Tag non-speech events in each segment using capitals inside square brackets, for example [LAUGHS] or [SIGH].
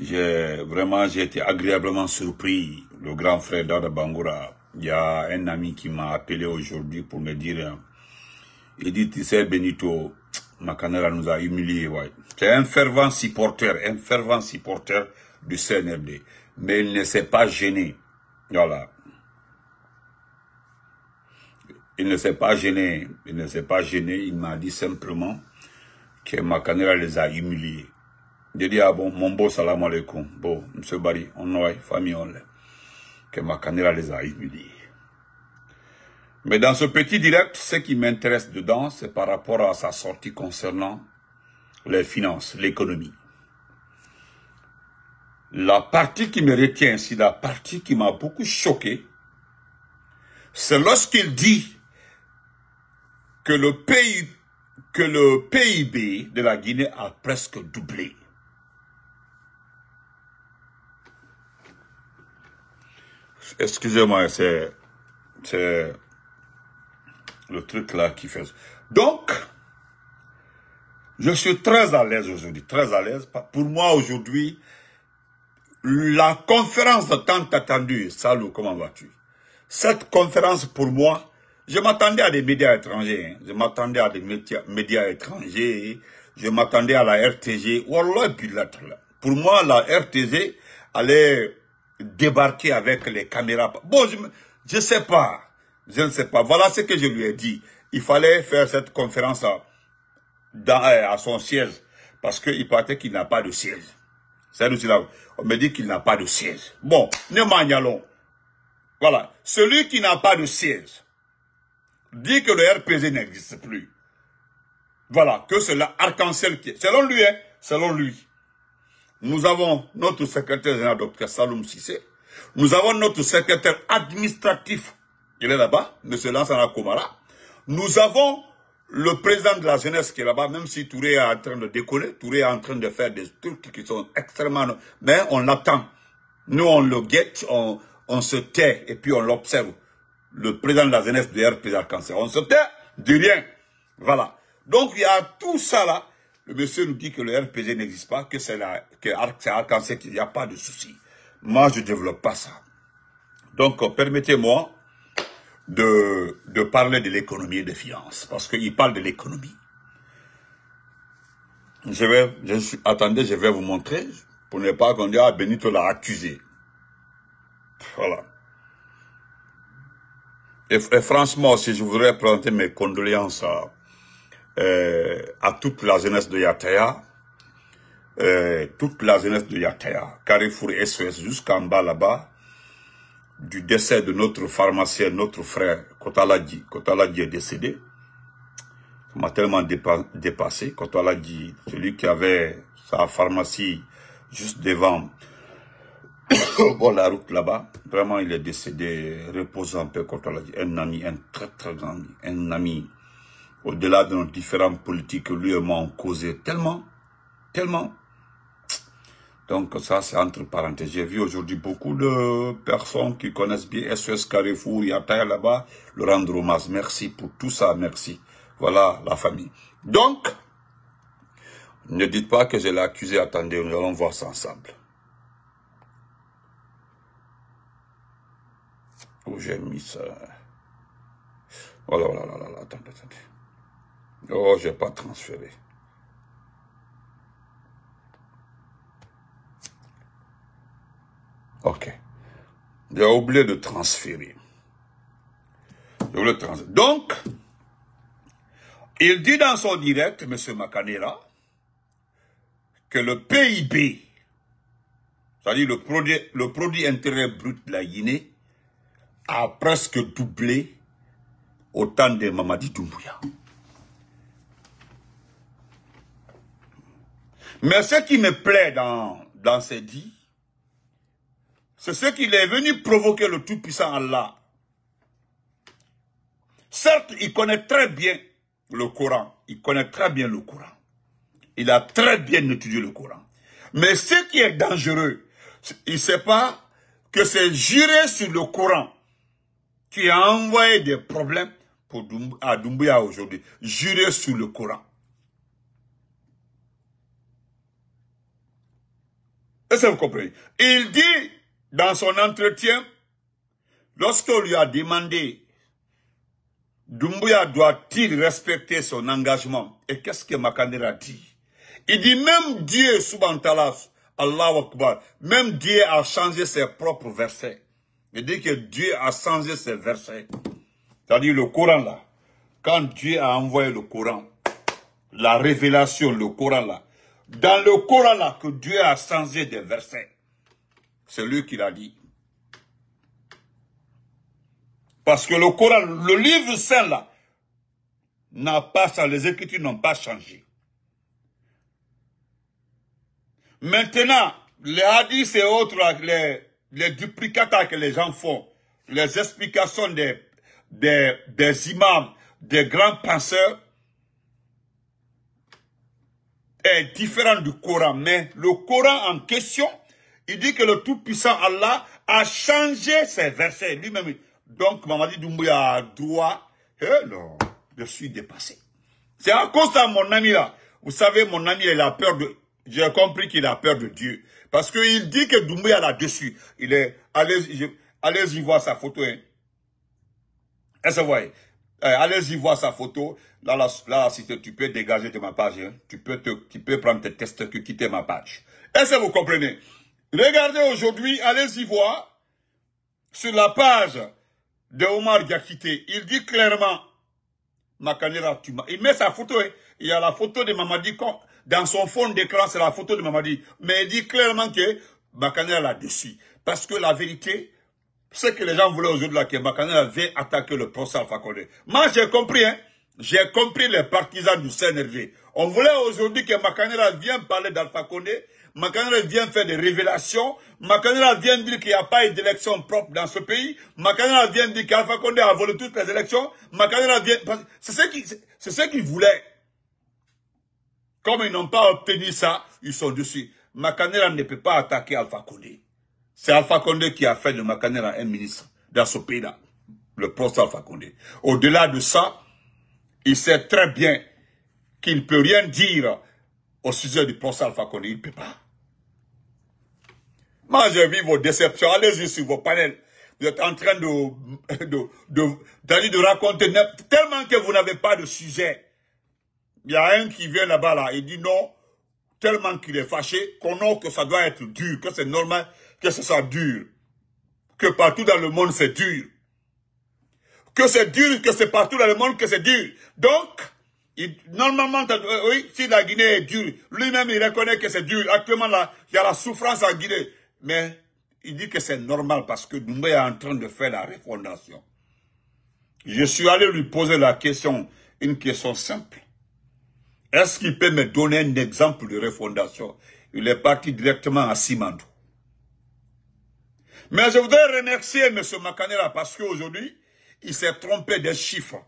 J'ai vraiment, j'ai été agréablement surpris. Le grand frère d'Ada Bangoura, il y a un ami qui m'a appelé aujourd'hui pour me dire, il dit, tu sais, Benito, Makanera nous a humiliés, C'est un fervent supporter, un fervent supporter du CNRD. Mais il ne s'est pas gêné. Voilà. Il ne s'est pas gêné. Il ne s'est pas gêné. Il m'a dit simplement que Makanera les a humiliés. Je dis, ah bon, mon beau salam alaikum. Bon, monsieur Barry, on a famille, on Que ma caméra les aïe, me Mais dans ce petit direct, ce qui m'intéresse dedans, c'est par rapport à sa sortie concernant les finances, l'économie. La partie qui me retient ici, la partie qui m'a beaucoup choqué, c'est lorsqu'il dit que le, pays, que le PIB de la Guinée a presque doublé. Excusez-moi, c'est c'est le truc là qui fait. Donc, je suis très à l'aise aujourd'hui, très à l'aise. Pour moi aujourd'hui, la conférence tant attendue, salut, comment vas-tu Cette conférence pour moi, je m'attendais à des médias étrangers, hein. je m'attendais à des médias, médias étrangers, je m'attendais à la RTG. pour moi, la RTG allait débarquer avec les caméras. Bon, je ne sais pas. Je ne sais pas. Voilà ce que je lui ai dit. Il fallait faire cette conférence à, euh, à son siège. Parce qu'il partait qu'il n'a pas de siège. C'est On me dit qu'il n'a pas de siège. Bon, ne m'agnalons. Voilà. Celui qui n'a pas de siège dit que le RPG n'existe plus. Voilà. Que c'est l'arc-en-ciel qui est. Selon lui, hein. Selon lui. Nous avons notre secrétaire général, Dr Saloum Sissé. Nous avons notre secrétaire administratif, il est là-bas, M. Lansana Komara. Nous avons le président de la jeunesse qui est là-bas, même si Touré est en train de décoller, Touré est en train de faire des trucs qui sont extrêmement... Mais on l'attend. Nous, on le guette, on, se tait et puis on l'observe. Le président de la jeunesse de RPR Cancer. On se tait du rien. Voilà. Donc, il y a tout ça là le monsieur nous dit que le RPG n'existe pas, que c'est arc-en-ciel, n'y a pas de souci. Moi, je ne développe pas ça. Donc, euh, permettez-moi de, de parler de l'économie et des finances, parce qu'il parle de l'économie. Je vais, je suis, attendez, je vais vous montrer, pour ne pas qu'on dise, ah, Benito l'a accusé. Voilà. et, franchement, si je voudrais présenter mes condoléances à, euh, à toute la jeunesse de Yataya, euh, toute la jeunesse de Yataya, Carrefour SOS jusqu'en bas là-bas, du décès de notre pharmacien, notre frère Kotaladji. Kotaladji est décédé. Ça m'a tellement dépassé. Kotaladji, celui qui avait sa pharmacie juste devant [COUGHS] bon, la route là-bas. Vraiment, il est décédé. reposant un peu, Kotaladji. Un ami, un très très grand ami, un ami au-delà de nos différentes politiques lui et ont causé tellement, tellement. Donc ça, c'est entre parenthèses. J'ai vu aujourd'hui beaucoup de personnes qui connaissent bien Carrefour, Yataya là-bas, le rendre hommage. Merci pour tout ça, merci. Voilà la famille. Donc, ne dites pas que je l'ai accusé. Attendez, nous allons voir ça ensemble. Oh, j'ai mis ça oh là là là, attendez, attendez. Oh, je n'ai pas transféré. Ok. J'ai oublié de transférer. Donc, il dit dans son direct, M. Makanera, que le PIB, c'est-à-dire le produit, le produit intérêt brut de la Guinée, a presque doublé au temps des Mamadi Doumbouya. Mais ce qui me plaît dans, dans ces dits, c'est ce qu'il est venu provoquer le Tout-Puissant Allah. Certes, il connaît très bien le Coran. Il connaît très bien le Coran. Il a très bien étudié le Coran. Mais ce qui est dangereux, il ne sait pas que c'est jurer sur le Coran qui a envoyé des problèmes pour à Doumbouya aujourd'hui. Jurer sur le Coran. est vous comprenez Il dit dans son entretien, lorsqu'on lui a demandé, Doumbouya doit-il respecter son engagement Et qu'est-ce que Makanera dit Il dit même Dieu, Subhanallah, Allah Akbar, même Dieu a changé ses propres versets. Il dit que Dieu a changé ses versets. C'est-à-dire le Coran là. Quand Dieu a envoyé le Coran, la révélation, le Coran là, dans le Coran là que Dieu a changé des versets, c'est lui qui l'a dit. Parce que le Coran, le livre saint là, n'a pas ça, les écritures n'ont pas changé. Maintenant, les hadiths et autres, les, les que les gens font, les explications des, des, des imams, des grands penseurs, est différent du Coran, mais le Coran en question, il dit que le Tout-Puissant Allah a changé ses versets lui-même. Donc, dit, « Doumbouya a droit. Eh non, je suis dépassé. C'est à cause de mon ami là. Vous savez, mon ami, il a peur de... J'ai compris qu'il a peur de Dieu. Parce qu'il dit que Doumbouya là-dessus, il est... Allez-y voir sa photo. Hein. Est-ce eh, allez-y voir sa photo. Là, là, si tu peux dégager de ma page, hein. tu, peux te, tu peux prendre tes tests que quitter ma page. Est-ce que vous comprenez Regardez aujourd'hui, allez-y voir, sur la page de Omar Diakité, il dit clairement, Makanera, tu m'as... Il met sa photo, hein. il y a la photo de Mamadi, dans son fond d'écran, c'est la photo de Mamadi. Mais il dit clairement que Makanera l'a déçu. Parce que la vérité, ce que les gens voulaient aujourd'hui, que que Makanera vienne attaquer le procès Alpha Condé. Moi, j'ai compris, hein. J'ai compris les partisans du CNRV. On voulait aujourd'hui que Makanera vienne parler d'Alpha Condé. Makanera vienne faire des révélations. Makanera vienne dire qu'il n'y a pas eu d'élection propre dans ce pays. Makanera vienne dire qu'Alpha Condé a volé toutes les élections. Makanera vienne... C'est ce qu'ils ce voulaient. Comme ils n'ont pas obtenu ça, ils sont dessus. Makanera ne peut pas attaquer Alpha Condé. C'est Alpha Condé qui a fait de Macanera un ministre dans ce pays-là, le poste Alpha Condé. Au-delà de ça, il sait très bien qu'il ne peut rien dire au sujet du professeur Alpha Condé. Il ne peut pas. Moi, j'ai vu vos déceptions. Allez-y sur vos panels. Vous êtes en train de, de, de, raconter tellement que vous n'avez pas de sujet. Il y a un qui vient là-bas, là, il dit non, tellement qu'il est fâché, qu'on que ça doit être dur, que c'est normal que ce soit dur, que partout dans le monde c'est dur, que c'est dur, que c'est partout dans le monde que c'est dur. Donc, normalement, euh, oui, si la Guinée est dure, lui-même il reconnaît que c'est dur. Actuellement, là, il y a la souffrance en Guinée, mais il dit que c'est normal parce que Doumbé est en train de faire la refondation. Je suis allé lui poser la question, une question simple. Est-ce qu'il peut me donner un exemple de refondation Il est parti directement à Simandou. Mais je voudrais remercier M. Makanera parce qu'aujourd'hui, il s'est trompé des chiffres.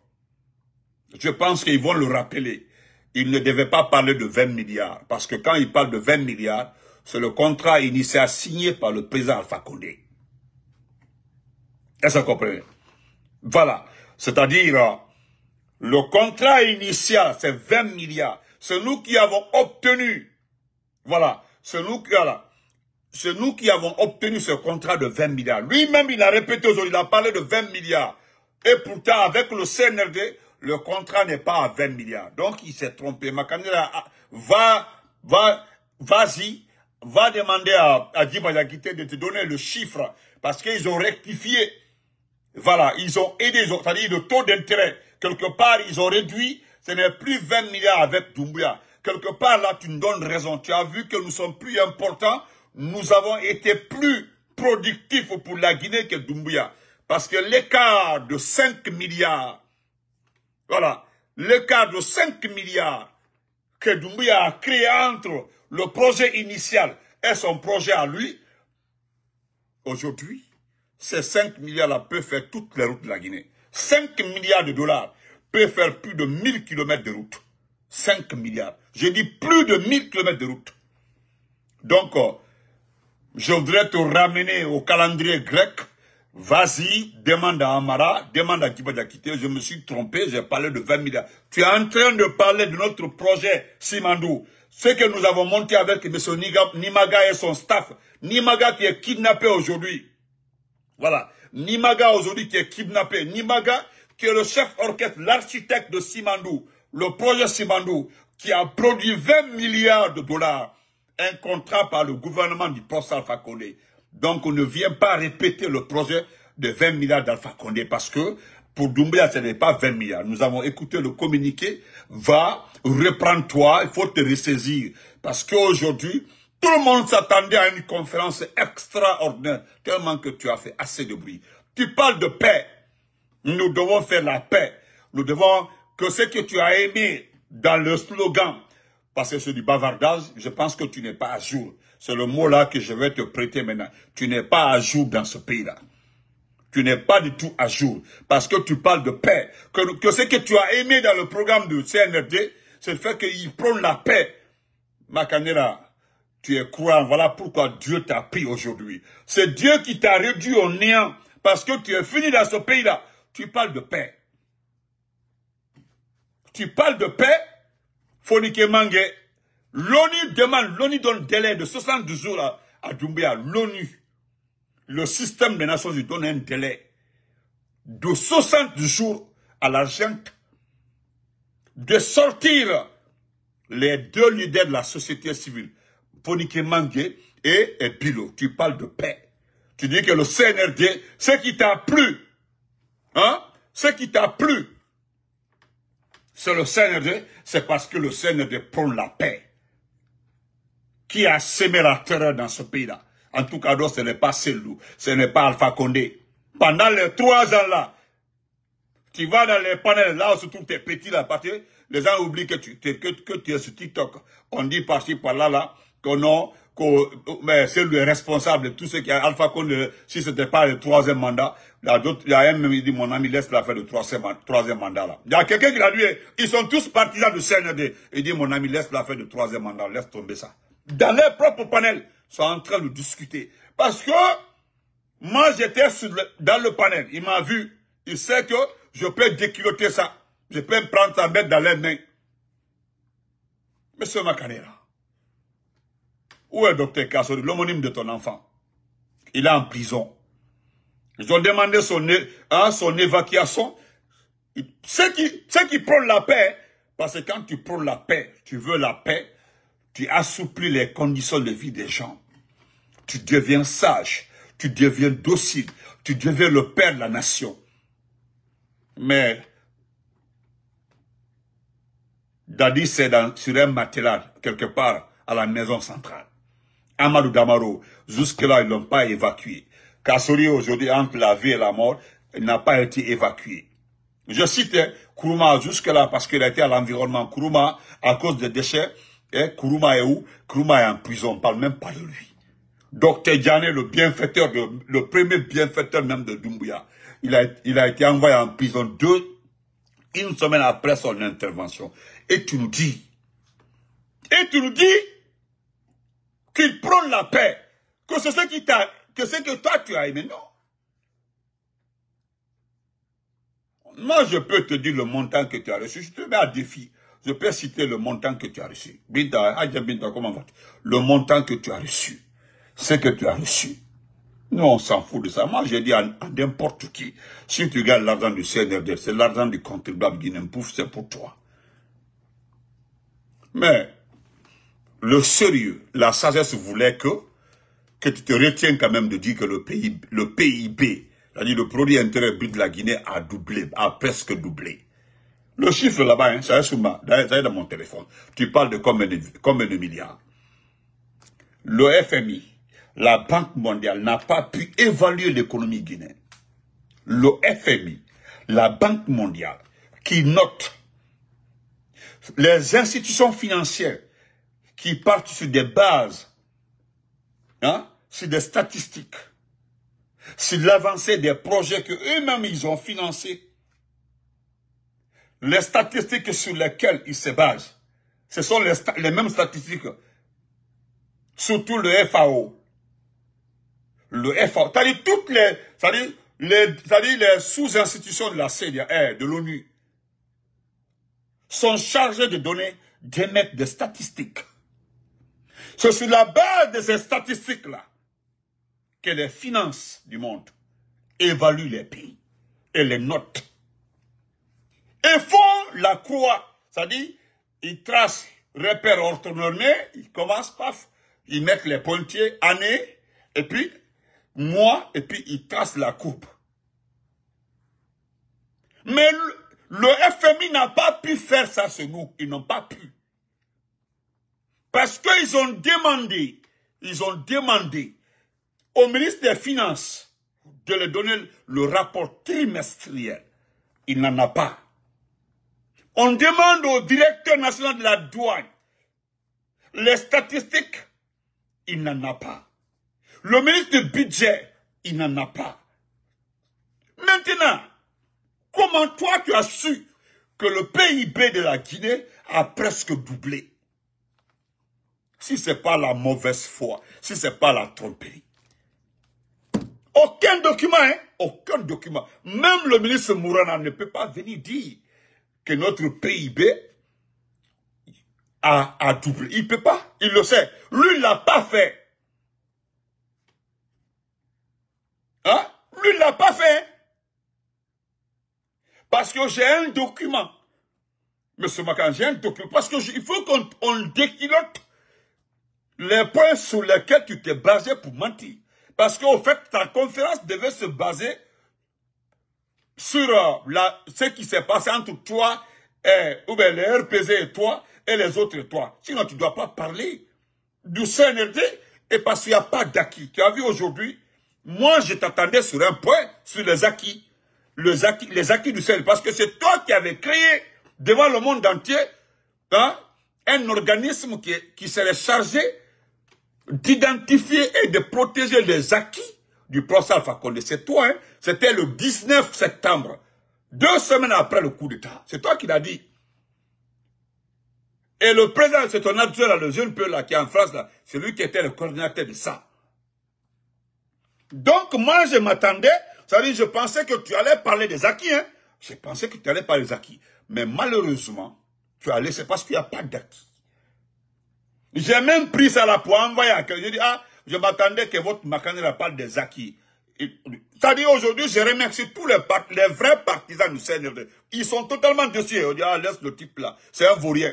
Je pense qu'ils vont le rappeler. Il ne devait pas parler de 20 milliards. Parce que quand il parle de 20 milliards, c'est le contrat initial signé par le président Alpha Est-ce que vous comprenez Voilà. C'est-à-dire, euh, le contrat initial, c'est 20 milliards. C'est nous qui avons obtenu. Voilà. C'est nous qui, avons c'est nous qui avons obtenu ce contrat de 20 milliards. Lui-même, il a répété aujourd'hui, il a parlé de 20 milliards. Et pourtant, avec le CNRD, le contrat n'est pas à 20 milliards. Donc, il s'est trompé. Ma ah, va, va, vas-y, va demander à, à Djibayakite de te donner le chiffre. Parce qu'ils ont rectifié. Voilà, ils ont aidé, c'est-à-dire le taux d'intérêt. Quelque part, ils ont réduit. Ce n'est plus 20 milliards avec Doumbouya. Quelque part, là, tu nous donnes raison. Tu as vu que nous sommes plus importants nous avons été plus productifs pour la Guinée que Doumbouya. Parce que l'écart de 5 milliards, voilà, l'écart de 5 milliards que Doumbouya a créé entre le projet initial et son projet à lui, aujourd'hui, ces 5 milliards-là peuvent faire toutes les routes de la Guinée. 5 milliards de dollars peuvent faire plus de 1000 km de route. 5 milliards. je dis plus de 1000 km de route. Donc, euh, je voudrais te ramener au calendrier grec. Vas-y, demande à Amara, demande à quitter. Je me suis trompé, j'ai parlé de 20 milliards. Tu es en train de parler de notre projet Simandou. Ce que nous avons monté avec M. Nimaga et son staff. Nimaga qui est kidnappé aujourd'hui. Voilà. Nimaga aujourd'hui qui est kidnappé. Nimaga qui est le chef orchestre, l'architecte de Simandou. Le projet Simandou qui a produit 20 milliards de dollars un contrat par le gouvernement du poste Alpha Condé. Donc on ne vient pas répéter le projet de 20 milliards d'Alpha Condé parce que pour Doumbia, ce n'est pas 20 milliards. Nous avons écouté le communiqué. Va, reprends-toi, il faut te ressaisir. Parce qu'aujourd'hui, tout le monde s'attendait à une conférence extraordinaire, tellement que tu as fait assez de bruit. Tu parles de paix. Nous devons faire la paix. Nous devons que ce que tu as aimé dans le slogan parce que c'est du bavardage, je pense que tu n'es pas à jour. C'est le mot-là que je vais te prêter maintenant. Tu n'es pas à jour dans ce pays-là. Tu n'es pas du tout à jour. Parce que tu parles de paix. Que, ce que tu as aimé dans le programme de CNRD, c'est le fait qu'il prône la paix. Macanera, tu es courant. Voilà pourquoi Dieu t'a pris aujourd'hui. C'est Dieu qui t'a réduit au néant. Parce que tu es fini dans ce pays-là. Tu parles de paix. Tu parles de paix Fonike Mange, l'ONU demande, l'ONU donne délai de 70 jours à, à L'ONU, le système des Nations Unies donne un délai de 60 jours à l'argent de sortir les deux leaders de la société civile, Fonike Mange et, et Bilo. Tu parles de paix. Tu dis que le CNRD, ce qui t'a plu, hein, ce qui t'a plu, c'est le CNRD, c'est parce que le CNRD prend la paix. Qui a semé la terreur dans ce pays-là En tout cas, ce n'est pas celui-là. ce n'est pas Alpha Condé. Pendant les trois ans-là, tu vas dans les panels, là où se trouvent tes petits là que les gens oublient que tu, que, que tu es sur TikTok. On dit par-ci, par-là, là, que non, mais c'est lui responsable de tout ce qui a Alpha Condé, si ce n'était pas le troisième mandat, il y a un même qui dit, mon ami, laisse l'affaire du troisième, troisième mandat Il y a quelqu'un qui l'a lu, eh, ils sont tous partisans du CND. Il dit, mon ami, laisse l'affaire du troisième mandat, laisse tomber ça. Dans leur propre panel, ils sont en train de discuter. Parce que, moi, j'étais dans le panel. Il m'a vu. Il sait que je peux déculoter ça. Je peux me prendre sa bête dans les mains. Monsieur Macanera, où est le docteur Kassori, l'homonyme de ton enfant Il est en prison. Ils ont demandé son, son évacuation. Ceux qui, qui prônent la paix, parce que quand tu prônes la paix, tu veux la paix, tu assouplis les conditions de vie des gens. Tu deviens sage, tu deviens docile, tu deviens le père de la nation. Mais, Dadi, c'est sur un matelas, quelque part, à la maison centrale. Amadou Damaro, jusque-là, ils ne l'ont pas évacué. Kassori aujourd'hui entre la vie et la mort, n'a pas été évacué. Je cite hein, Kuruma jusque-là parce qu'il a été à l'environnement Kuruma à cause des déchets. Hein, Kuruma est où Kuruma est en prison, on ne parle même pas de lui. Docteur Djané, le bienfaiteur, de, le premier bienfaiteur même de Dumbuya, il a, il a été envoyé en prison deux, une semaine après son intervention. Et tu nous dis, et tu nous dis qu'il prône la paix, que c'est ce qui t'a que c'est que toi tu as aimé. Non. Moi, je peux te dire le montant que tu as reçu. Je te mets à défi. Je peux citer le montant que tu as reçu. Binda, Binda, comment Le montant que tu as reçu. Ce que tu as reçu. Nous, on s'en fout de ça. Moi, j'ai dit à, n'importe qui, si tu gagnes l'argent du CNRD, c'est l'argent du contribuable qui pouf, c'est pour toi. Mais, le sérieux, la sagesse voulait que que tu te retiens quand même de dire que le, le PIB, c'est-à-dire le produit intérieur brut de la Guinée, a doublé, a presque doublé. Le chiffre là-bas, hein, ça, est sous dans mon téléphone. Tu parles de combien de, combien de milliards Le FMI, la Banque mondiale, n'a pas pu évaluer l'économie guinéenne. Le FMI, la Banque mondiale, qui note les institutions financières qui partent sur des bases hein, c'est des statistiques, sur l'avancée des projets que eux-mêmes ils ont financés. Les statistiques sur lesquelles ils se basent, ce sont les, mêmes statistiques, surtout le FAO. Le FAO, c'est-à-dire toutes les, les sous-institutions de la CDR, de l'ONU, sont chargées de donner, d'émettre des statistiques. C'est sur la base de ces statistiques-là que les finances du monde évaluent les pays et les notent. Et font la croix, c'est-à-dire, ils tracent repères orthodonnés, ils commencent paf, ils mettent les pointiers année, et puis mois, et puis ils tracent la coupe. Mais le FMI n'a pas pu faire ça ce groupe. ils n'ont pas pu. Parce qu'ils ont demandé, ils ont demandé au ministre des Finances de lui donner le rapport trimestriel. Il n'en a pas. On demande au directeur national de la douane les statistiques. Il n'en a pas. Le ministre du budget, il n'en a pas. Maintenant, comment toi tu as su que le PIB de la Guinée a presque doublé Si ce n'est pas la mauvaise foi, si ce n'est pas la tromperie. Aucun document, hein? Aucun document. Même le ministre Mourana ne peut pas venir dire que notre PIB a, doublé. Il ne peut pas. Il le sait. Lui, il l'a pas fait. Hein? Lui, il l'a pas fait. Parce que j'ai un document. Monsieur Macan, j'ai un document. Parce qu'il faut qu'on on les points sur lesquels tu t'es basé pour mentir. Parce qu'au fait, ta conférence devait se baser sur euh, ce qui s'est passé entre toi et, ou les RPZ et toi et les autres et toi. Sinon, tu ne dois pas parler du CNRD et parce qu'il n'y a pas d'acquis. Tu as vu aujourd'hui, moi, je t'attendais sur un point, sur les acquis. Les acquis, du CNRD. Parce que c'est toi qui avais créé devant le monde entier hein, un organisme qui serait chargé d'identifier et de protéger les acquis du procès Alpha C'est toi, hein? c'était le 19 septembre, deux semaines après le coup d'État. C'est toi qui l'as dit. Et le président, c'est ton adjoint, le jeune peu là, qui est en France, là, c'est lui qui était le coordinateur de ça. Donc, moi, je m'attendais, ça veut dire, je pensais que tu allais parler des acquis, hein. Je pensais que tu allais parler des acquis. Mais malheureusement, tu allais, c'est parce qu'il n'y a pas d'acquis. J'ai même pris ça là pour envoyer à quelqu'un. J'ai dit, ah, je m'attendais que votre macanera parle des acquis. C'est-à-dire aujourd'hui, je remercie tous les, les vrais partisans du CNRD. Ils sont totalement dessus. On dit, ah, laisse le type là. C'est un vaurien.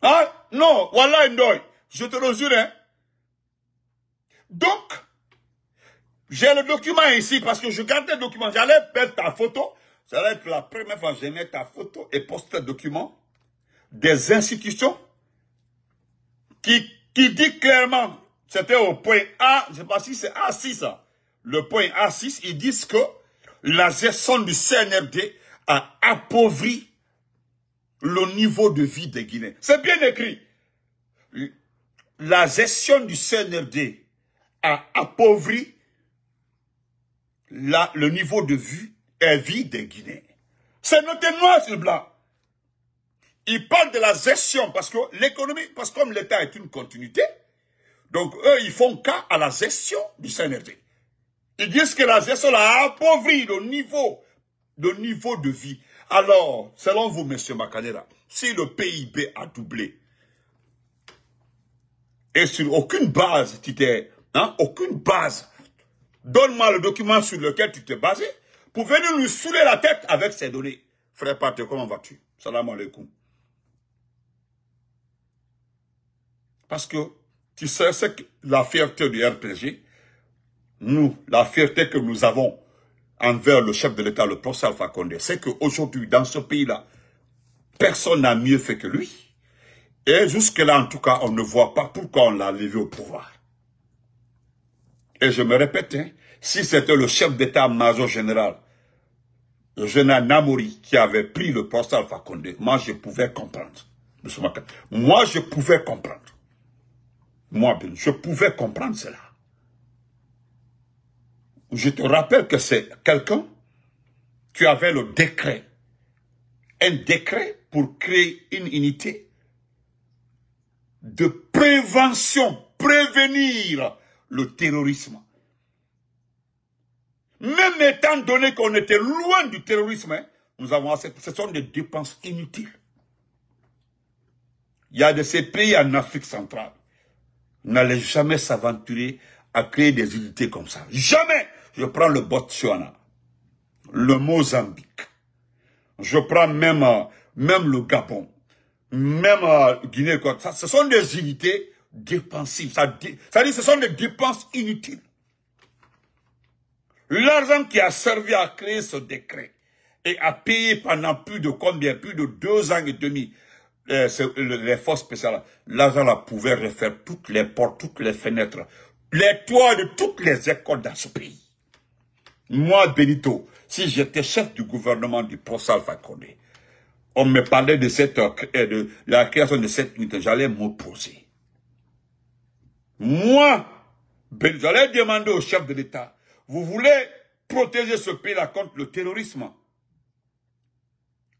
Ah, non, voilà Ndoy. Je te le jure. Hein. Donc, j'ai le document ici parce que je garde le document. J'allais perdre ta photo. Ça va être la première fois que je mets ta photo et poste le document des institutions qui, qui dit clairement, c'était au point A, je ne sais pas si c'est A6, hein. le point A6, ils disent que la gestion du CNRD a appauvri le niveau de vie des Guinéens. C'est bien écrit. La gestion du CNRD a appauvri le niveau de vie, et euh, vie des Guinéens. C'est noté noir sur blanc. Ils parlent de la gestion parce que l'économie, parce que comme l'État est une continuité, donc eux, ils font cas à la gestion du CNRD. Ils disent que la gestion a appauvri le niveau, niveau de vie. Alors, selon vous, Monsieur Macanera, si le PIB a doublé, et sur aucune base, tu t'es, hein, aucune base, donne-moi le document sur lequel tu t'es basé, pour venir nous saouler la tête avec ces données. Frère Paté, comment vas-tu Salam alaikum. Parce que tu sais c'est que la fierté du RPG, nous, la fierté que nous avons envers le chef de l'État, le professeur Alpha Condé, c'est qu'aujourd'hui, dans ce pays-là, personne n'a mieux fait que lui. Et jusque-là, en tout cas, on ne voit pas pourquoi on l'a levé au pouvoir. Et je me répète, hein, si c'était le chef d'État-major général, le général Namori, qui avait pris le professeur Alpha Condé, moi je pouvais comprendre. Moi je pouvais comprendre. Moi, ben, je pouvais comprendre cela. Je te rappelle que c'est quelqu'un qui avait le décret. Un décret pour créer une unité de prévention, prévenir le terrorisme. Même étant donné qu'on était loin du terrorisme, hein, nous avons assez. Ce sont des dépenses inutiles. Il y a de ces pays en Afrique centrale n'allait jamais s'aventurer à créer des unités comme ça. Jamais Je prends le Botswana, le Mozambique, je prends même, euh, même le Gabon, même euh, guinée ça, Ce sont des unités dépensives. Ça, ça dit, ce sont des dépenses inutiles. L'argent qui a servi à créer ce décret et à payer pendant plus de combien Plus de deux ans et demi euh, les forces spéciales, l'agent pouvait refaire toutes les portes, toutes les fenêtres, les toits de toutes les écoles dans ce pays. Moi, Benito, si j'étais chef du gouvernement du Salva Condé, on me parlait de, cette, euh, de la création de cette unité, j'allais m'opposer. Moi, ben, j'allais demander au chef de l'État, vous voulez protéger ce pays-là contre le terrorisme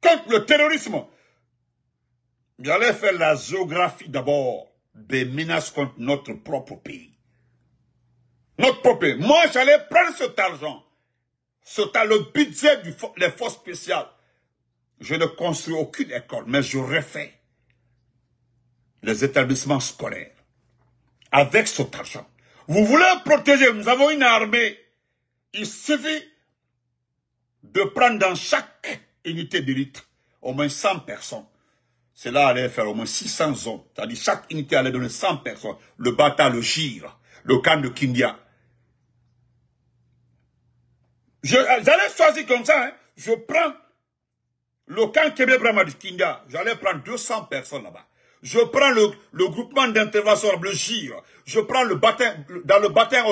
Contre le terrorisme J'allais faire la géographie d'abord des menaces contre notre propre pays. Notre propre pays. Moi, j'allais prendre cet argent. à le budget des forces spéciales. Je ne construis aucune école, mais je refais les établissements scolaires avec cet argent. Vous voulez protéger, nous avons une armée. Il suffit de prendre dans chaque unité d'élite au moins 100 personnes cela allait faire au moins 600 hommes. C'est-à-dire chaque unité allait donner 100 personnes. Le Bata, le Gire, le camp de Kindia. Euh, j'allais choisir comme ça. Hein. Je prends le camp kébé Brahma Kindia. J'allais prendre 200 personnes là-bas. Je prends le, groupement d'intervention, le Gire. Je prends le Bata. dans le Bata,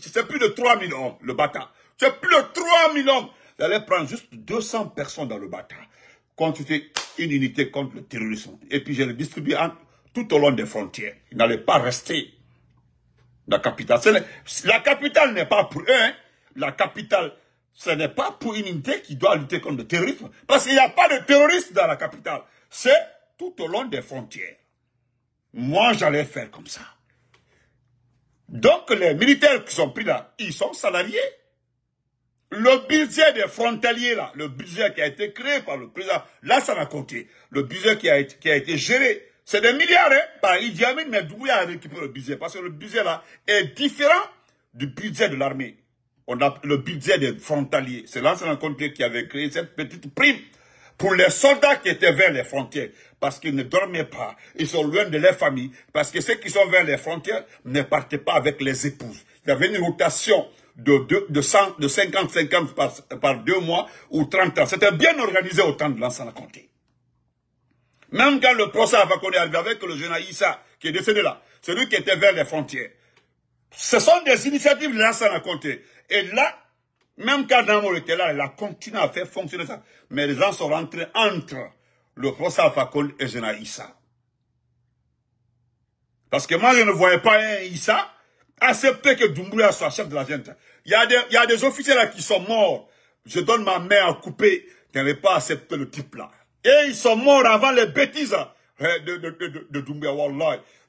C'est plus de 3000 hommes, le bata. C'est plus de 3000 hommes. J'allais prendre juste 200 personnes dans le bata constituer une unité contre le terrorisme. Et puis je le distribué tout au long des frontières. Il n'allait pas rester dans la capitale. la capitale n'est pas pour eux. Hein. La capitale, ce n'est pas pour une unité qui doit lutter contre le terrorisme. Parce qu'il n'y a pas de terroriste dans la capitale. C'est tout au long des frontières. Moi, j'allais faire comme ça. Donc, les militaires qui sont pris là, ils sont salariés. Le budget des frontaliers, là, le budget qui a été créé par le président, là, ça m'a compté. Le budget qui a été, qui a été géré, c'est des milliards, hein, par Idi Amin, mais Doumbouya a récupéré le budget, parce que le budget, là, est différent du budget de l'armée. On a le budget des frontaliers. C'est là ça m'a compté qui avait créé cette petite prime pour les soldats qui étaient vers les frontières, parce qu'ils ne dormaient pas, ils sont loin de leur famille, parce que ceux qui sont vers les frontières ne partaient pas avec les épouses. Il y avait une rotation de, 50, 50 par, deux mois ou 30 ans. C'était bien organisé au temps de l'ancien Comté. Même quand le procès à Fakonde est arrivé avec le jeune Issa qui est décédé là, celui qui était vers les frontières. Ce sont des initiatives de l'ancien Comté. Et là, même quand Namor était là, il a continué à faire fonctionner ça. Mais les gens sont rentrés entre le procès à et le jeune Parce que moi, je ne voyais pas un Issa accepter que Doumbouya soit chef de la gente. Il y, a des, il y a des officiers là qui sont morts. Je donne ma main à couper. Je n'avais pas accepté le type là. Et ils sont morts avant les bêtises hein, de, de, de, de Doumbouya.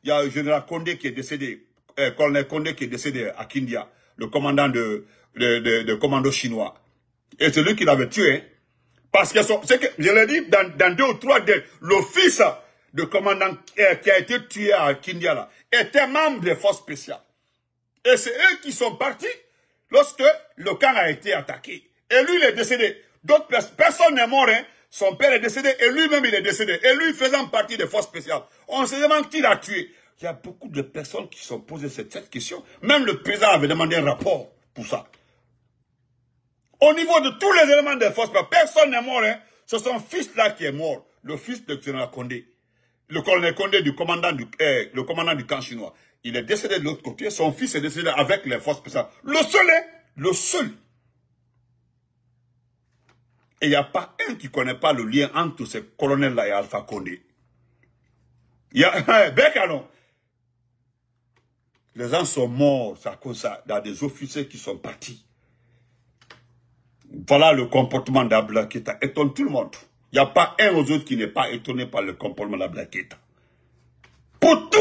Il y a le général Condé qui est décédé. Euh, colonel Condé qui est décédé à Kindia. Le commandant de, de, de, commando chinois. Et c'est lui qui l'avait tué. Hein. Parce que, son, que je l'ai dit, dans, dans, deux ou trois des l'office de commandant euh, qui a été tué à Kindia là, était membre des forces spéciales. Et c'est eux qui sont partis lorsque le camp a été attaqué. Et lui, il est décédé. D'autres personne n'est mort. Hein. Son père est décédé et lui-même, il est décédé. Et lui, faisant partie des forces spéciales. On se demande qui l'a tué. Il y a beaucoup de personnes qui se sont posées cette, question. Même le président avait demandé un rapport pour ça. Au niveau de tous les éléments des forces personne n'est mort. Hein. C'est son fils-là qui est mort. Le fils de Colonel Condé. Le colonel Condé, du eh, le commandant du camp chinois il est décédé de l'autre côté, son fils est décédé avec les forces spéciales. Le seul le seul. Et il n'y a pas un qui ne connaît pas le lien entre ces colonels-là et Alpha Condé. Il y a, [LAUGHS] Bécanon. Les gens sont morts ça cause ça. a des officiers qui sont partis. Voilà le comportement d'Ablaqueta. Étonne tout le monde. Il n'y a pas un aux autres qui n'est pas étonné par le comportement d'Ablaqueta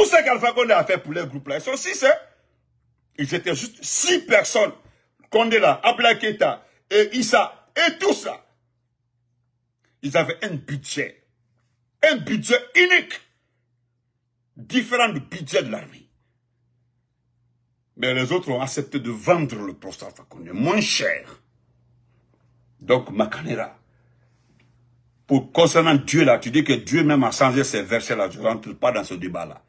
ce qu'Alpha Condé a fait pour les groupes là, ils sont six, hein. Ils étaient juste six personnes. Condé là, Ablaketa, et Issa, et tout ça. Ils avaient un budget. Un budget unique. Différent du budget de l'armée. Mais les autres ont accepté de vendre le professeur Alpha Condé moins cher. Donc, Makanera, pour concernant Dieu là, tu dis que Dieu même a changé ses versets là, je ne rentre pas dans ce débat là.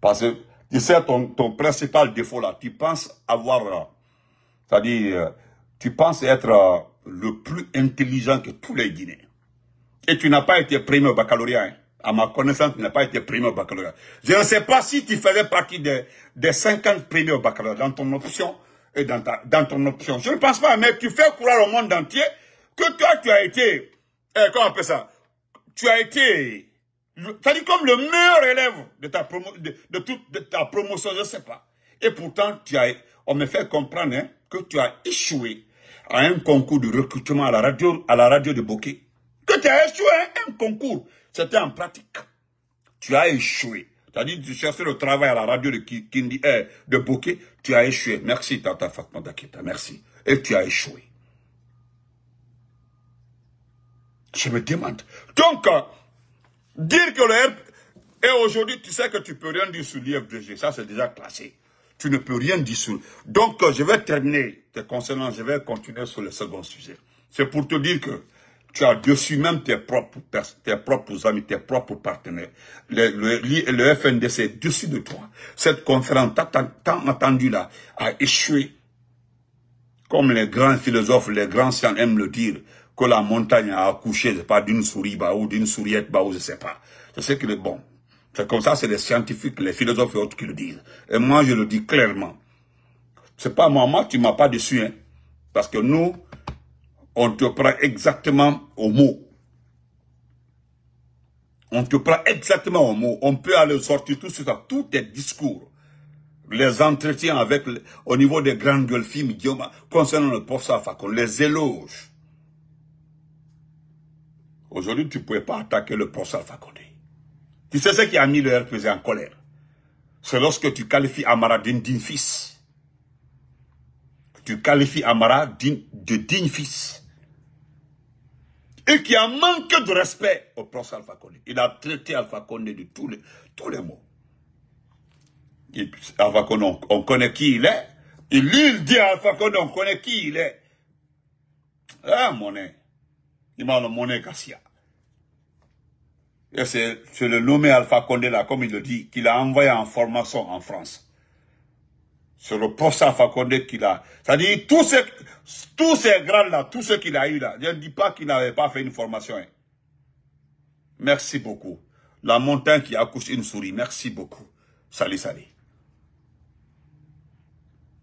Parce que tu sais, ton, principal défaut là, tu penses avoir, euh, c'est-à-dire, euh, tu penses être euh, le plus intelligent que tous les Guinéens. Et tu n'as pas été premier au baccalauréat. Hein. À ma connaissance, tu n'as pas été premier au baccalauréat. Je ne sais pas si tu faisais partie des, 50 premiers au dans ton option et dans, ton option. Je ne pense pas, mais tu fais croire au monde entier que toi, tu as été, eh, comment on appelle ça, tu as été c'est-à-dire comme le meilleur élève de ta, promo, de, de, toute, ta promotion, je ne sais pas. Et pourtant, tu as, on me fait comprendre hein, que tu as échoué à un concours de recrutement à la radio, à la radio de Bokeh. Que tu as échoué à un concours. C'était en pratique. Tu as échoué. C'est-à-dire, tu cherchais le travail à la radio de, Kindi, euh, de Bokeh. Tu as échoué. Merci, Tata Fatma Dakita. Merci. Et tu as échoué. Je me demande. Donc, euh, Dire que le Et aujourd'hui, tu sais que tu peux rien dire sur l'IFDG. Ça, c'est déjà classé. Tu ne peux rien dire sur... Donc, euh, je vais terminer tes concernant. Je vais continuer sur le second sujet. C'est pour te dire que tu as dessus même tes propres, tes propres amis, tes propres partenaires. Le, le, le FNDC est dessus de toi. Cette conférence tant attendue là a échoué. Comme les grands philosophes, les grands sciences aiment le dire, que la montagne a accouché, c'est pas d'une souris bah, ou d'une souriette bah, ou je sais pas. C'est ce qu'il est bon. C'est comme ça, c'est les scientifiques, les philosophes et autres qui le disent. Et moi, je le dis clairement. C'est pas moi, moi, tu m'as pas dessus hein. Parce que nous, on te prend exactement au mot. On te prend exactement au mot. On peut aller sortir tout ça, tous tes discours, les entretiens avec, au niveau des grandes gueules films, concernant le professeur Fakon, les éloges Aujourd'hui, tu ne pouvais pas attaquer le professeur Alpha Condé. Tu sais ce qui a mis le RPZ en colère C'est lorsque tu qualifies Amara d'un digne fils. Tu qualifies Amara de digne fils. Et qui a manqué de respect au prince Alpha Condé. Il a traité Alpha Condé de tous les, tous les mots. Alpha on, connaît qui il est. Et lui, il dit à Alpha Condé, on connaît qui il est. Ah, mon nez. Il m'a nommé Garcia. C'est le nommé Alpha Condé, là, comme il le dit, qu'il a envoyé en formation en France. C'est le professeur Alpha Condé qu'il a. C'est-à-dire, tous ces, tous grades-là, tous ceux qu'il a eu là, je ne dis pas qu'il n'avait pas fait une formation. Hein. Merci beaucoup. La montagne qui accouche une souris, merci beaucoup. Salut, salut.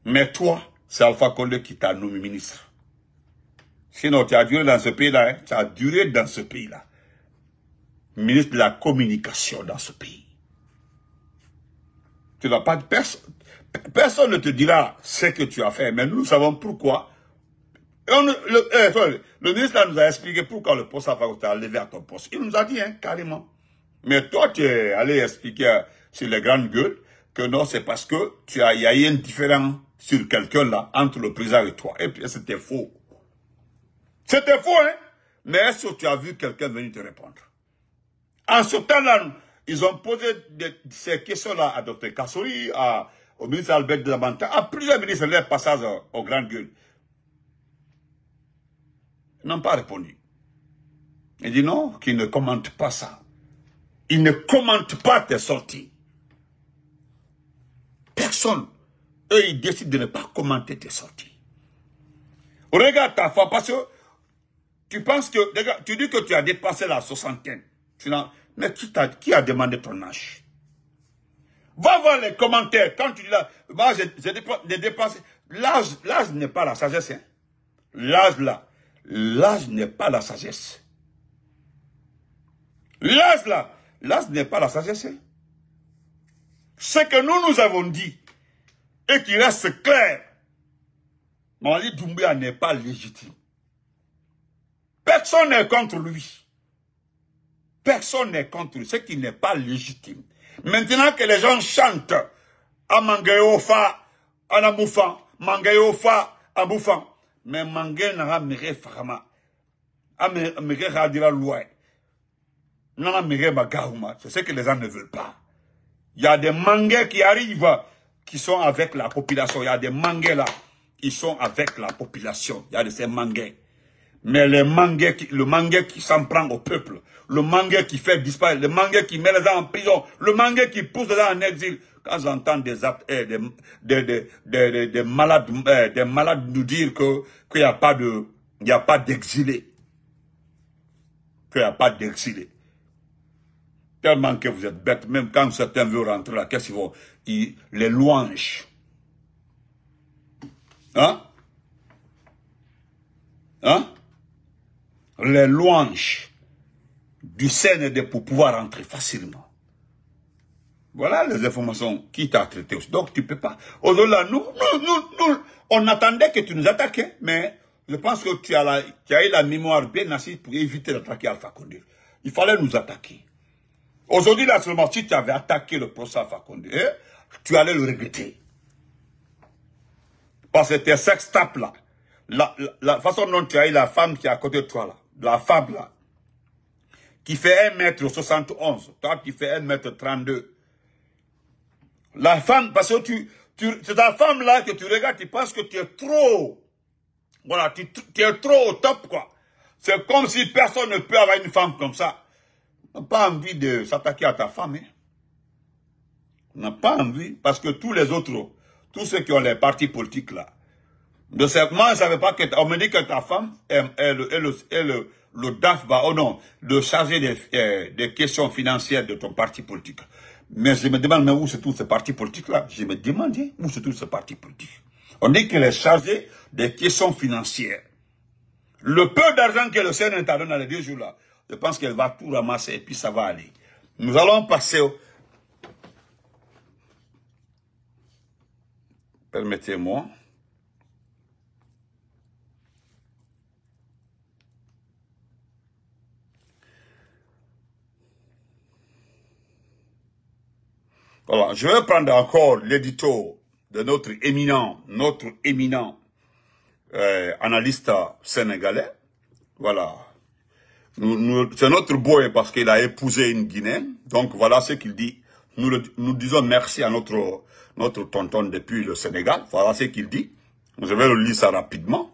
Mais toi, c'est Alpha Condé qui t'a nommé ministre. Sinon, tu as duré dans ce pays-là. Hein. Tu as duré dans ce pays-là. Ministre de la communication dans ce pays. Tu n'as pas de personne. ne te dira ce que tu as fait. Mais nous savons pourquoi. le, eh, ministre nous a expliqué pourquoi le poste à a levé à ton poste. Il nous a dit, hein, carrément. Mais toi, tu es allé expliquer sur les grandes gueules que non, c'est parce que tu as, y a eu un différence sur quelqu'un là, entre le président et toi. Et eh puis, c'était faux. C'était faux, hein Mais est-ce que tu as vu quelqu'un venir te répondre En ce temps-là, ils ont posé ces questions-là à Dr Kassori, au ministre Albert Damanta, à plusieurs ministres, leur passage aux grandes gueules. Ils n'ont pas répondu. Ils disent non, qu'ils ne commentent pas ça. Ils ne commentent pas tes sorties. Personne. Eux, ils décident de ne pas commenter tes sorties. Regarde ta foi, parce que tu penses que, tu dis que tu as dépassé la soixantaine. Tu mais qui, a, qui a demandé ton âge Va voir les commentaires. Quand tu dis là, bah, j'ai dépassé. L'âge n'est pas la sagesse. Hein. L'âge là, l'âge n'est pas la sagesse. L'âge là, l'âge n'est pas la sagesse. Hein. Ce que nous, nous avons dit, et qui reste clair, Mali Doumbia n'est pas légitime. Personne n'est contre lui. Personne n'est contre lui, ce qui n'est pas légitime. Maintenant que les gens chantent à Mangayofa, à Mangayofa, à mais Mangé n'a pas farama, ah, Radira n'a c'est ce que les gens ne veulent pas. Il y a des Mangais qui arrivent, qui sont avec la population, il y a des Mangais là, qui sont avec la population, il y a de ces Mangais. Mais les le mangue qui s'en prend au peuple, le mangue qui fait disparaître, le mangue qui met les gens en prison, le mangue qui pousse les gens en exil. Quand j'entends des, eh, malades, eh, des malades nous dire que qu'il n'y a pas de, il n'y a pas d'exilé, qu'il n'y a pas d'exilés, Tellement que vous êtes bêtes, même quand certains veulent rentrer là, qu'est-ce qu'ils vont ils, Les louanges. Hein Hein les louanges du CND pour pouvoir entrer facilement. Voilà les informations qui t'ont traité. Donc tu peux pas. Aujourd'hui nous, on attendait que tu nous attaquais, hein, mais je pense que tu as, la, as eu la mémoire bien assise pour éviter d'attaquer Alpha Condé. Il fallait nous attaquer. Aujourd'hui, là seulement, si tu avais attaqué le procès Alpha Condé, hein, tu allais le regretter. Parce que tes sextapes là, la, la façon dont tu as eu la femme qui est à côté de toi là, la femme là, qui fait 1m71, toi qui fais 1m32. La femme, parce que tu, c'est ta femme là que tu regardes, tu penses que tu es trop, voilà, tu, tu es trop au top quoi. C'est comme si personne ne peut avoir une femme comme ça. On n'a pas envie de s'attaquer à ta femme. Hein. On n'a pas envie, parce que tous les autres, tous ceux qui ont les partis politiques là, moi, je je savais pas que... On me dit que ta femme est, le, DAF le, bah, oh non, de chargé euh, des, questions financières de ton parti politique. Mais je me demande, mais où se trouve ce parti politique-là Je me demande hein, où se trouve ce parti politique. On dit qu'elle est chargée des questions financières. Le peu d'argent que le Seigneur t'a donné dans les deux jours-là, je pense qu'elle va tout ramasser et puis ça va aller. Nous allons passer au... Permettez-moi. Voilà, je vais prendre encore l'édito de notre éminent, notre éminent euh, analyste sénégalais. Voilà. c'est notre boy parce qu'il a épousé une Guinée. Donc voilà ce qu'il dit. Nous, nous disons merci à notre, notre tonton depuis le Sénégal. Voilà ce qu'il dit. Je vais le lire ça rapidement.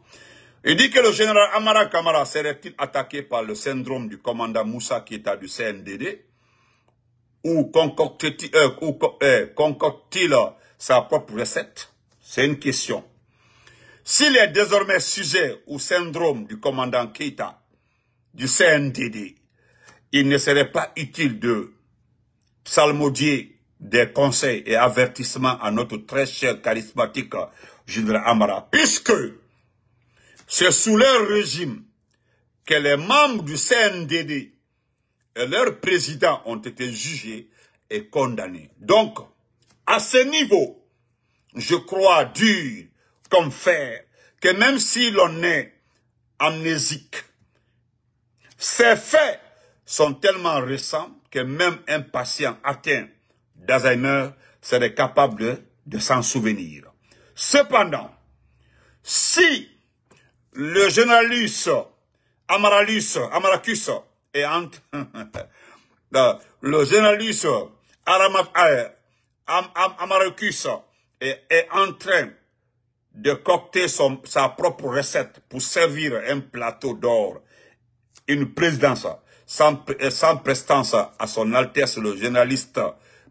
Il dit que le général Amara Kamara serait-il attaqué par le syndrome du commandant Moussa qui à du CNDD ou euh, euh, concocte-t-il sa propre recette C'est une question. S'il est désormais sujet au syndrome du commandant Keita, du CNDD, il ne serait pas utile de psalmodier des conseils et avertissements à notre très cher charismatique général Amara, puisque c'est sous leur régime que les membres du CNDD et leurs présidents ont été jugés et condamnés. Donc, à ce niveau, je crois dur comme fer que même si l'on est amnésique, ces faits sont tellement récents que même un patient atteint d'Alzheimer serait capable de, s'en souvenir. Cependant, si le journaliste Amaralus, Amaracus et entre [LAUGHS] le journaliste Amaricus est, est, en train de cocter son, sa propre recette pour servir un plateau d'or, une présidence sans, euh, sans, prestance à son Altesse le journaliste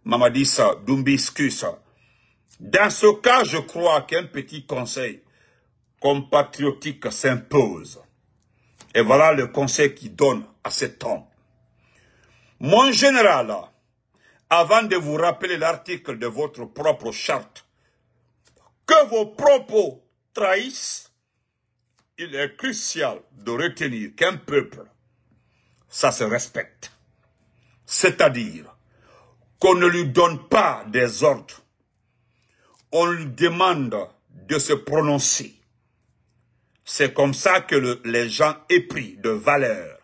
Mamadis Doumbiscus. Dans ce cas, je crois qu'un petit conseil compatriotique s'impose. Et voilà le conseil qu'il donne à cet homme. Mon général, avant de vous rappeler l'article de votre propre charte, que vos propos trahissent, il est crucial de retenir qu'un peuple, ça se respecte. C'est-à-dire qu'on ne lui donne pas des ordres, on lui demande de se prononcer. C'est comme ça que les gens épris de valeur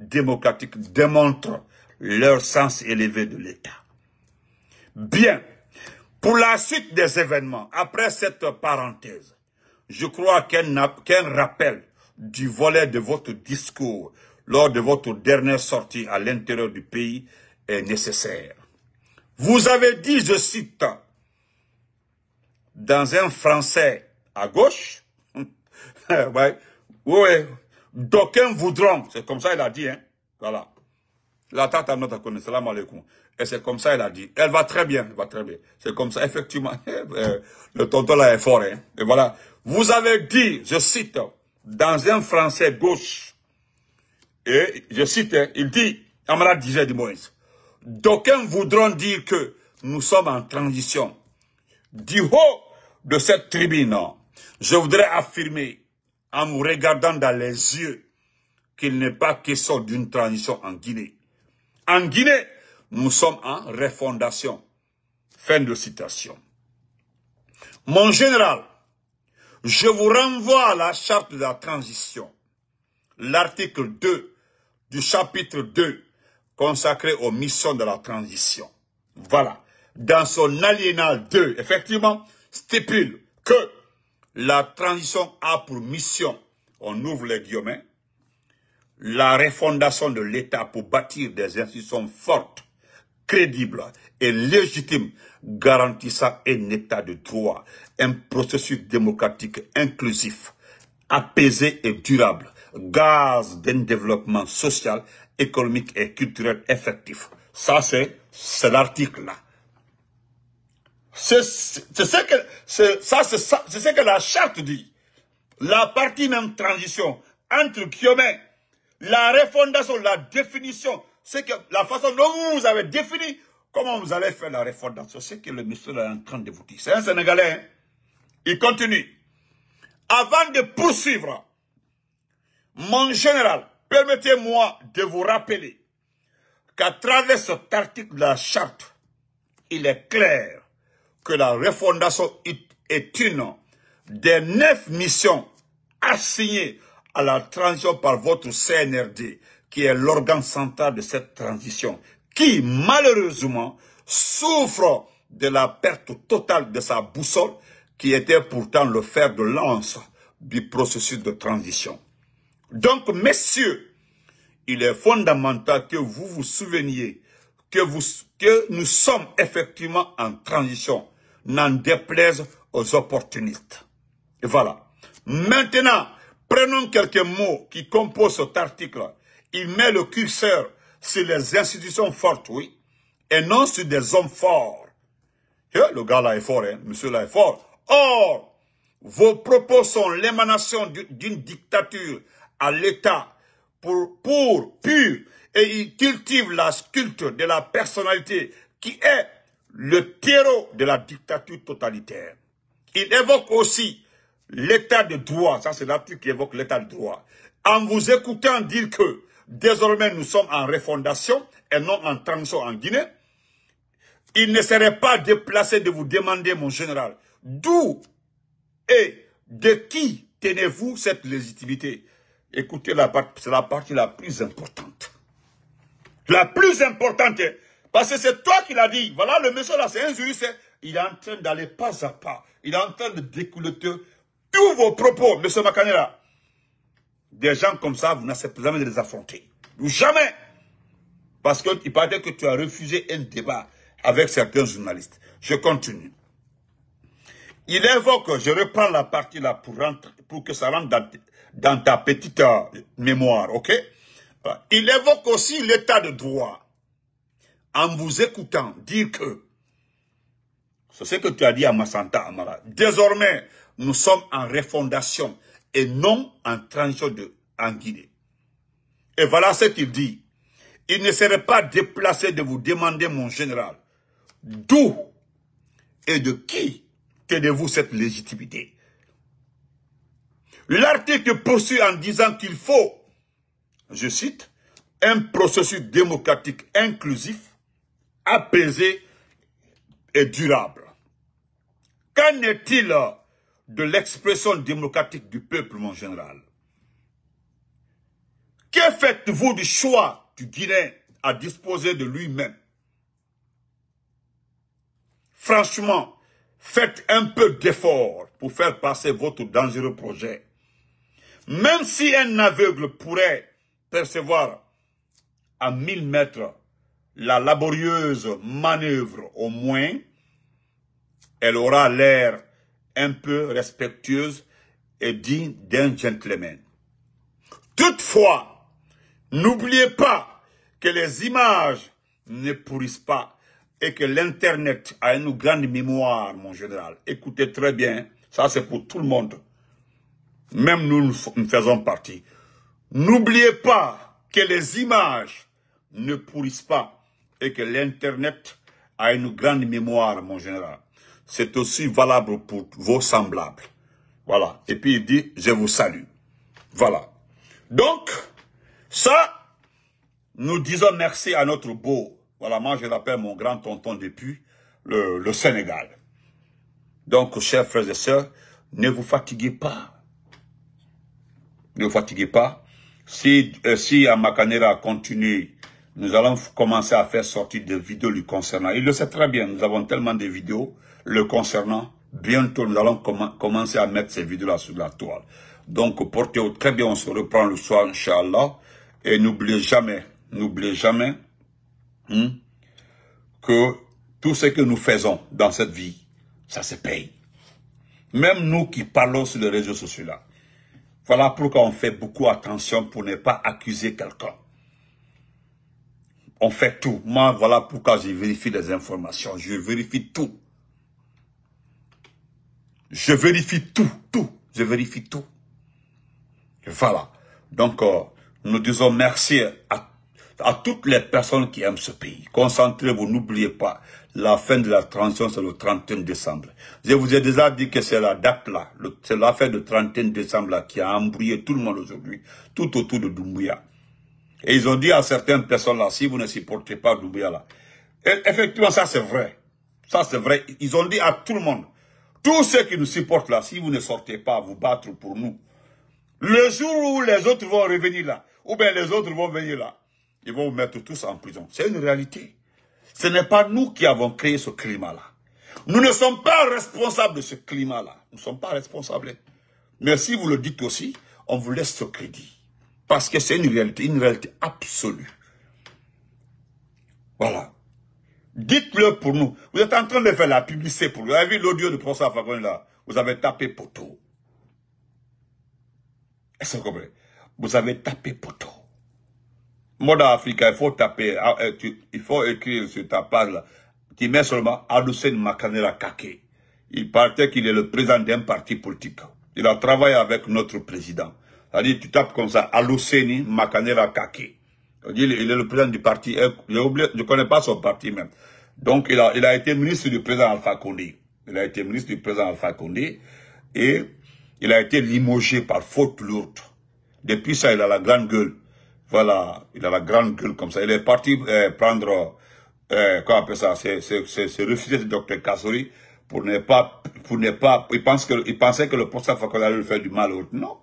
démocratique démontrent leur sens élevé de l'État. Bien, pour la suite des événements, après cette parenthèse, je crois qu'un rappel du volet de votre discours lors de votre dernière sortie à l'intérieur du pays est nécessaire. Vous avez dit, je cite, dans un français à gauche, [LAUGHS] ouais, d'aucuns voudront. C'est comme ça il a dit, hein. Voilà. La tata notre connu, salam alaikum. Et c'est comme ça, il a dit. Elle va très bien, elle va très bien. C'est comme ça, effectivement. [LAUGHS] Euh, le tonton là est fort, hein. Et voilà. Vous avez dit, je cite, dans un français gauche, et je cite, hein, il dit, Amara disait de Moïse, d'aucuns voudront dire que nous sommes en transition. Du haut de cette tribune, je voudrais affirmer en nous regardant dans les yeux qu'il n'est pas question d'une transition en Guinée. En Guinée, nous sommes en refondation. Fin de citation. Mon général, je vous renvoie à la charte de la transition, l'article 2 du chapitre 2 consacré aux missions de la transition. Voilà. Dans son aliénal 2, effectivement, stipule que la transition a pour mission, on ouvre les guillemets, la refondation de l'État pour bâtir des institutions fortes, crédibles et légitimes, garantissant un État de droit, un processus démocratique inclusif, apaisé et durable, gaz d'un développement social, économique et culturel effectif. Ça, c'est l'article-là. C'est ce que, la charte dit. La partie même transition entre Kiyomé la refondation, la définition, c'est que la façon dont vous avez défini comment vous allez faire la refondation, c'est ce que le ministre est en train de vous dire. C'est un Sénégalais. Hein. Il continue. Avant de poursuivre, mon général, permettez-moi de vous rappeler qu'à travers cet article de la charte, il est clair que la refondation est une des neuf missions assignées à la transition par votre CNRD, qui est l'organe central de cette transition, qui malheureusement souffre de la perte totale de sa boussole, qui était pourtant le fer de lance du processus de transition. Donc, messieurs, il est fondamental que vous vous souveniez que, nous sommes effectivement en transition n'en déplaise aux opportunistes. Et voilà. Maintenant, prenons quelques mots qui composent cet article. Il met le curseur sur les institutions fortes, oui, et non sur des hommes forts. Eh, le gars là est fort, hein, monsieur là est fort. Or, vos propos sont l'émanation d'une dictature à l'État pour, pour pur et il cultive la sculpture de la personnalité qui est le terreau de la dictature totalitaire. Il évoque aussi l'état de droit. Ça, c'est l'article qui évoque l'état de droit. En vous écoutant dire que désormais nous sommes en refondation et non en transition en Guinée, il ne serait pas déplacé de vous demander, mon général, d'où et de qui tenez-vous cette légitimité Écoutez, c'est la partie la plus importante. La plus importante parce que c'est toi qui l'as dit. Voilà, le monsieur là, c'est un juif. Hein. Il est en train d'aller pas à pas. Il est en train de découleter tous vos propos, monsieur là. Des gens comme ça, vous n'acceptez jamais de les affronter. Jamais. Parce qu'il paraît que tu as refusé un débat avec certains journalistes. Je continue. Il évoque, je reprends la partie là pour, pour que ça rentre dans, ta petite euh, mémoire, ok Il évoque aussi l'état de droit en vous écoutant dire que, c'est ce que tu as dit à Massanta Amara, désormais, nous sommes en refondation et non en transition de, en Guinée. Et voilà ce qu'il dit. Il ne serait pas déplacé de vous demander, mon général, d'où et de qui tenez-vous cette légitimité L'article poursuit en disant qu'il faut, je cite, un processus démocratique inclusif Apaisé et durable. Qu'en est-il de l'expression démocratique du peuple en général Que faites-vous du choix du Guinéen à disposer de lui-même Franchement, faites un peu d'effort pour faire passer votre dangereux projet. Même si un aveugle pourrait percevoir à 1000 mètres la laborieuse manœuvre au moins, elle aura l'air un peu respectueuse et digne d'un gentleman. Toutefois, n'oubliez pas que les images ne pourrissent pas et que l'Internet a une grande mémoire, mon général. Écoutez très bien, ça c'est pour tout le monde. Même nous, nous faisons partie. N'oubliez pas que les images ne pourrissent pas et que l'Internet a une grande mémoire, mon général. C'est aussi valable pour vos semblables. Voilà. Et puis il dit, je vous salue. Voilà. Donc, ça, nous disons merci à notre beau, voilà, moi je rappelle mon grand tonton depuis le, Sénégal. Donc, chers frères et sœurs, ne vous fatiguez pas. Ne vous fatiguez pas. Si, euh, si Amakanera continue nous allons commencer à faire sortir des vidéos lui concernant. Il le sait très bien, nous avons tellement de vidéos le concernant. Bientôt, nous allons commencer à mettre ces vidéos-là sur la toile. Donc, portez-vous très bien, on se reprend le soir, Inch'Allah. Et n'oubliez jamais, n'oubliez jamais hmm, que tout ce que nous faisons dans cette vie, ça se paye. Même nous qui parlons sur les réseaux sociaux-là. Voilà pourquoi on fait beaucoup attention pour ne pas accuser quelqu'un on fait tout. Moi, voilà pourquoi je vérifie les informations. Je vérifie tout. Je vérifie tout, tout. Je vérifie tout. voilà. Donc, euh, nous disons merci à, toutes les personnes qui aiment ce pays. Concentrez-vous, n'oubliez pas. La fin de la transition, c'est le 31 décembre. Je vous ai déjà dit que c'est la date-là. C'est l'affaire du 31 décembre là, qui a embrouillé tout le monde aujourd'hui, tout autour de Doumbouya. Et ils ont dit à certaines personnes là, si vous ne supportez pas Doumbouya là. effectivement, ça c'est vrai. Ça c'est vrai. Ils ont dit à tout le monde, tous ceux qui nous supportent là, si vous ne sortez pas vous battre pour nous, le jour où les autres vont revenir là, ou bien les autres vont venir là, ils vont vous mettre tous en prison. C'est une réalité. Ce n'est pas nous qui avons créé ce climat-là. Nous ne sommes pas responsables de ce climat-là. Nous ne sommes pas responsables. Mais si vous le dites aussi, on vous laisse ce crédit. Parce que c'est une réalité, une réalité absolue. Voilà. Dites-le pour nous. Vous êtes en train de faire la publicité pour nous. Vous avez vu l'audio de François Fagon là Vous avez tapé poteau. Est-ce que vous comprenez Vous avez tapé poteau. dans l'Afrique, il faut taper, ah, euh, il faut écrire sur ta page là. Tu mets seulement Adousène Makanera Kake. Il partait qu'il est le président d'un parti politique. Il a travaillé avec notre président. C'est-à-dire, tu tapes comme ça, Aluseni Makanera Kaki. Il est le président du parti. Je ne connais pas son parti même. Donc, il a, il a été ministre du président Alpha Condé. Il a été ministre du président Alpha Condé. Et il a été limogé par faute lourde. Depuis ça, il a la grande gueule. Voilà, il a la grande gueule comme ça. Il est parti euh, prendre, euh, comment on appelle ça, c'est refusé de Dr Kassori pour ne pas, pour ne pas, il pense que, il pensait que le poste Alpha Condé allait lui faire du mal. Non,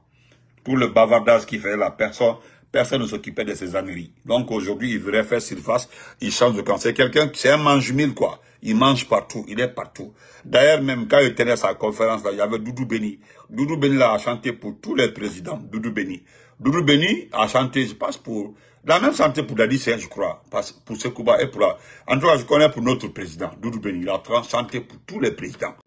tout le bavardage qu'il fait, la personne, personne ne s'occupait de ses âneries. Donc aujourd'hui, il voudrait faire surface, il change de camp. C'est quelqu'un, c'est un mange-mille, quoi. Il mange partout, il est partout. D'ailleurs, même quand il tenait sa conférence, là, il y avait Doudou Béni. Doudou Béni là, a chanté pour tous les présidents, Doudou Béni. Doudou Béni a chanté, je passe pour... La même santé pour Dadi Serge, je crois, pour Sekouba et pour la... En tout cas, je connais pour notre président, Doudou Béni. Il a chanté pour tous les présidents.